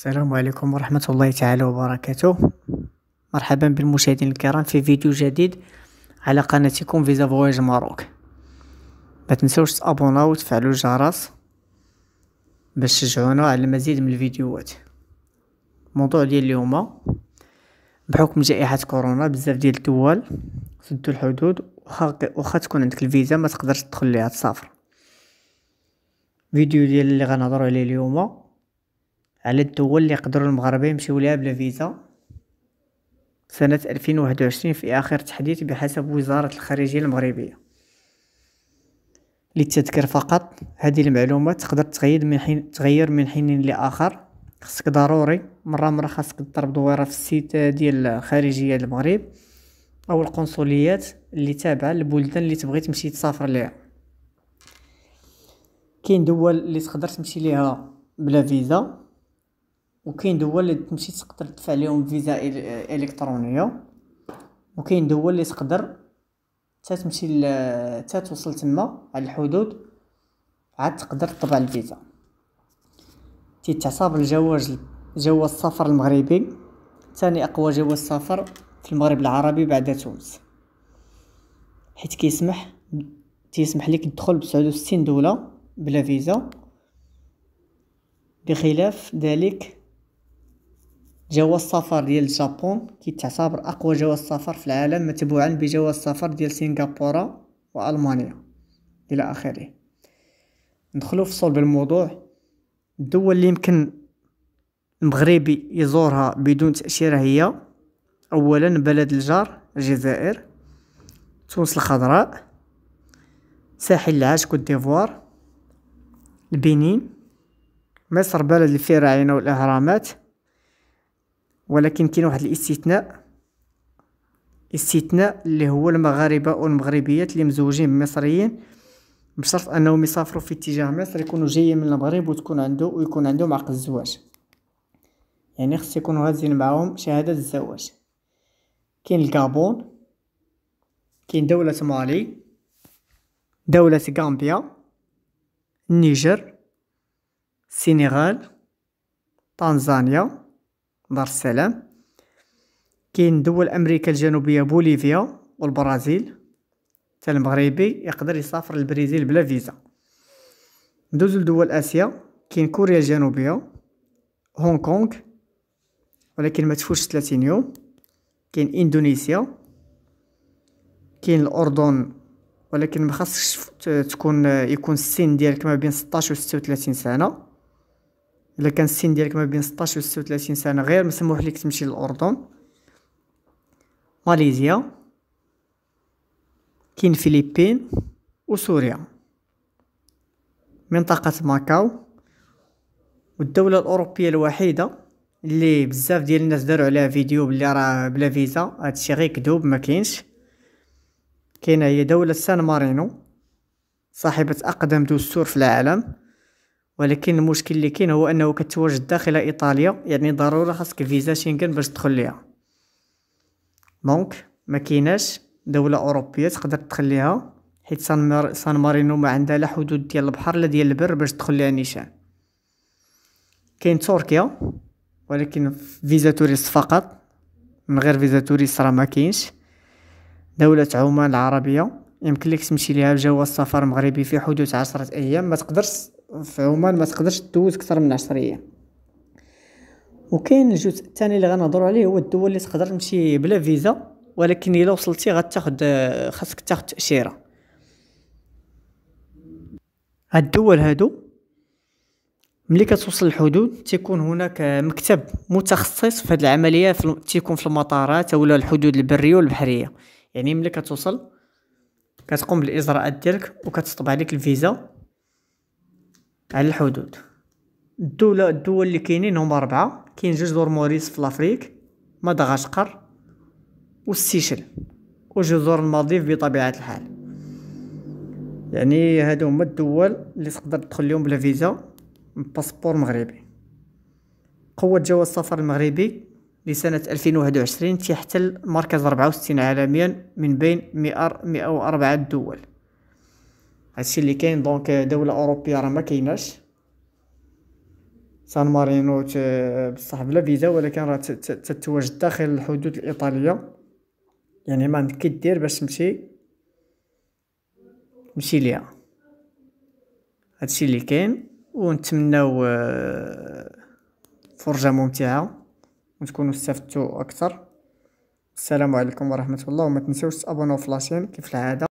السلام عليكم ورحمة الله تعالى وبركاته مرحبا بالمشاهدين الكرام في فيديو جديد على قناتكم فيزا فواياج ماروك ما تنسوش تابونا وتفعلوا الجرس باش تشجعونا على المزيد من الفيديوهات الموضوع ديال اليوم بحكم جائحة كورونا بزاف ديال الدول سدوا الحدود وخا تكون عندك الفيزا ما تقدرش تدخل ليها تسافر فيديو ديال اللي غنهضروا عليه اليوم على الدول اللي يقدروا المغاربه يمشيو ليها بلا فيزا سنة 2021 في آخر تحديث بحسب وزارة الخارجية المغربية للتذكير فقط هذه المعلومات تقدر تغير من حين تغير من حين لآخر خصك ضروري مرة مرة خاصك تضرب دويرة في السيت ديال الخارجية المغرب أو القنصليات اللي تابعة للبلدان اللي تبغي تمشي تسافر ليها كاين دول اللي تقدر تمشي ليها بلا فيزا وكاين دول اللي تمشي تقدر تدفع ليهم فيزا الكترونيه وكاين دول اللي تقدر حتى تمشي حتى توصل تما على الحدود عاد تقدر تطبع الفيزا تيتعتبر الجواز جواز السفر المغربي ثاني اقوى جواز سفر في المغرب العربي بعد تونس حيت كيسمح تيسمح لك تدخل ب وستين دولة بلا فيزا بخلاف ذلك جواز سفر ديال الجابون كيتعتبر اقوى جواز سفر في العالم متبوعا بجواز سفر ديال سنغافوره والمانيا الى اخره ندخلو في صلب الموضوع الدول اللي يمكن المغربي يزورها بدون تاشيره هي اولا بلد الجار الجزائر تونس الخضراء ساحل العاج كوت ديفوار البنين مصر بلد الفراعنه والاهرامات ولكن كاين واحد الاستثناء استثناء اللي هو المغاربه والمغربيات اللي مزوجين بمصريين بشرط انهم يسافروا في اتجاه مصر يكونوا جايين من المغرب وتكون عنده ويكون عندهم عقد الزواج يعني خص يكونوا غازين معاهم شهاده الزواج كاين الكابون كاين دوله مالي دوله غامبيا النيجر السنغال تنزانيا دار السلام كاين دول امريكا الجنوبيه بوليفيا والبرازيل حتى المغربي يقدر يسافر للبرازيل بلا فيزا ندوزو لدول اسيا كاين كوريا الجنوبيه هونغ كونغ ولكن ما تفوتش 30 يوم كاين اندونيسيا كاين الاردن ولكن ما خاصكش تكون يكون السن ديالك ما بين 16 و 36 سنه الا كان السن ديالك ما بين 16 و 36 سنه غير مسموح لك تمشي للاردن ماليزيا كاين فيليبين وسوريا منطقة ماكاو والدولة الأوروبية الوحيدة اللي بزاف ديال الناس داروا عليها فيديو بلي راه بلا فيزا هادشي غير كذوب ما كاينش كاينه هي دولة سان مارينو صاحبة أقدم دستور في العالم ولكن المشكل اللي كاين هو انه كتواجد داخل ايطاليا يعني ضروره خاصك فيزا شينغن باش تدخل ليها دونك ما كيناش دوله اوروبيه تقدر تدخل ليها حيت سان, مار... سان مارينو ما عندها لا حدود ديال البحر لا ديال البر باش تدخل ليها نيشان كاين تركيا ولكن فيزا توريست فقط من غير فيزا توريست راه ما كاينش دولة عمان العربية يمكن لك تمشي ليها بجواز سفر مغربي في حدود عشرة أيام ما تقدرش في عمان ما تقدرش تدوز اكثر من 10 ايام وكاين الجزء الثاني اللي غنهضروا عليه هو الدول اللي تقدر تمشي بلا فيزا ولكن الا وصلتي غتاخد خاصك تاخد تاشيره هاد الدول هادو ملي كتوصل الحدود تيكون هناك مكتب متخصص في هاد العمليه في تيكون في المطارات او الحدود البريه والبحريه يعني ملي كتوصل كتقوم بالاجراءات ديالك وكتطبع عليك الفيزا على الحدود الدولة الدول اللي كاينين هما ربعة كاين جزر موريس في لافريك مدغشقر والسيشل وجزر المالديف بطبيعة الحال يعني هادو هما الدول اللي تقدر تدخل لهم بلا فيزا باسبور مغربي قوة جواز السفر المغربي لسنة 2021 تحتل مركز 64 عالميا من بين 104 دول هادشي اللي كاين دونك آه، دوله اوروبيه راه ما كايناش سان مارينو آه، بصح بلا فيزا ولكن راه تتواجد داخل الحدود الايطاليه يعني ما عندك كدير باش تمشي تمشي ليها هادشي اللي كاين ونتمناو آه، فرجه ممتعه وتكونوا استفدتوا اكثر السلام عليكم ورحمه الله وما تنساوش تابوناو في لاشين كيف العاده